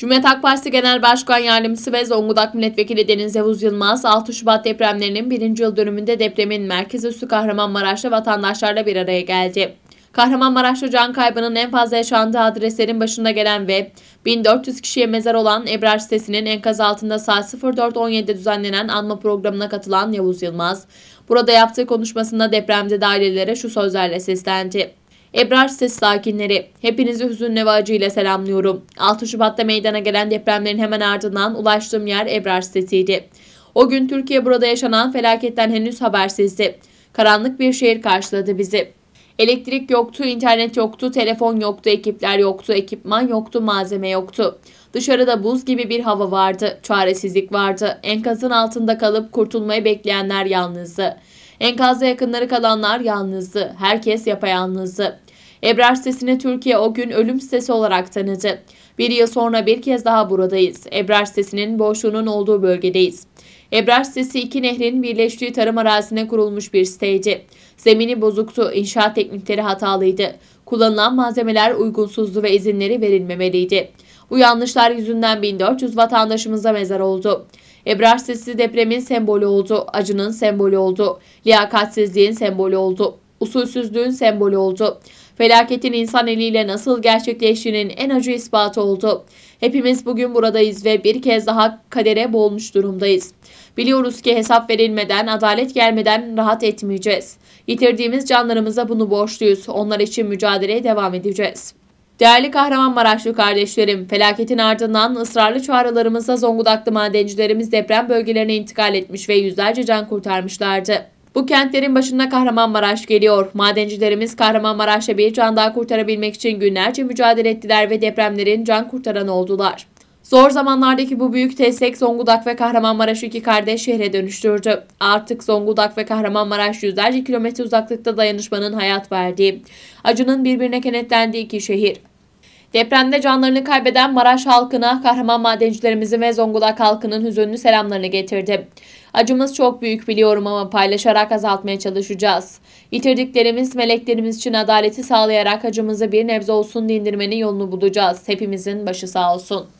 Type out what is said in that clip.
Cumhuriyet Halk Partisi Genel Başkan Yardımcısı ve Zonguldak Milletvekili Deniz Yavuz Yılmaz, 6 Şubat depremlerinin 1. yıl dönümünde depremin merkez üssü Kahramanmaraş'ta vatandaşlarla bir araya geldi. Kahramanmaraş'ta can kaybının en fazla yaşandığı adreslerin başında gelen ve 1400 kişiye mezar olan Ebrar sitesinin enkaz altında saat 04.17'de düzenlenen anma programına katılan Yavuz Yılmaz, burada yaptığı konuşmasında depremde ailelere şu sözlerle seslendi. Ebrar Sis sakinleri, hepinizi hüzün nevacıyla selamlıyorum. 6 Şubat'ta meydana gelen depremlerin hemen ardından ulaştığım yer Ebrar Sit'iydi. O gün Türkiye burada yaşanan felaketten henüz habersizdi. Karanlık bir şehir karşıladı bizi. Elektrik yoktu, internet yoktu, telefon yoktu, ekipler yoktu, ekipman yoktu, malzeme yoktu. Dışarıda buz gibi bir hava vardı, çaresizlik vardı. Enkazın altında kalıp kurtulmayı bekleyenler yalnızdı. Enkazda yakınları kalanlar yalnızdı. Herkes yapayalnızdı. Ebrar sesini Türkiye o gün ölüm sesi olarak tanıdı. Bir yıl sonra bir kez daha buradayız. Ebrar sesinin boşluğunun olduğu bölgedeyiz. Ebrar sesi iki nehrin birleştiği tarım arazisine kurulmuş bir siteydi. Zemini bozuktu, inşaat teknikleri hatalıydı. Kullanılan malzemeler uygunsuzdu ve izinleri verilmemeliydi. Bu yanlışlar yüzünden 1400 vatandaşımıza mezar oldu. Ebrar sesi depremin sembolü oldu, acının sembolü oldu, liyakatsizliğin sembolü oldu, usulsüzlüğün sembolü oldu. Felaketin insan eliyle nasıl gerçekleştiğinin en acı ispatı oldu. Hepimiz bugün buradayız ve bir kez daha kadere boğulmuş durumdayız. Biliyoruz ki hesap verilmeden, adalet gelmeden rahat etmeyeceğiz. Yitirdiğimiz canlarımıza bunu borçluyuz. Onlar için mücadeleye devam edeceğiz. Değerli Kahramanmaraşlı kardeşlerim, felaketin ardından ısrarlı çağrılarımızla Zonguldaklı madencilerimiz deprem bölgelerine intikal etmiş ve yüzlerce can kurtarmışlardı. Bu kentlerin başına Kahramanmaraş geliyor. Madencilerimiz Kahramanmaraş'ta bir can daha kurtarabilmek için günlerce mücadele ettiler ve depremlerin can kurtaran oldular. Zor zamanlardaki bu büyük destek Zonguldak ve Kahramanmaraş'ı iki kardeş şehre dönüştürdü. Artık Zonguldak ve Kahramanmaraş yüzlerce kilometre uzaklıkta dayanışmanın hayat verdiği, acının birbirine kenetlendiği iki şehir. Depremde canlarını kaybeden Maraş halkına, kahraman madencilerimizin ve Zonguldak halkının hüzünlü selamlarını getirdi. Acımız çok büyük biliyorum ama paylaşarak azaltmaya çalışacağız. Yitirdiklerimiz, meleklerimiz için adaleti sağlayarak acımızı bir nebze olsun dindirmenin yolunu bulacağız. Hepimizin başı sağ olsun.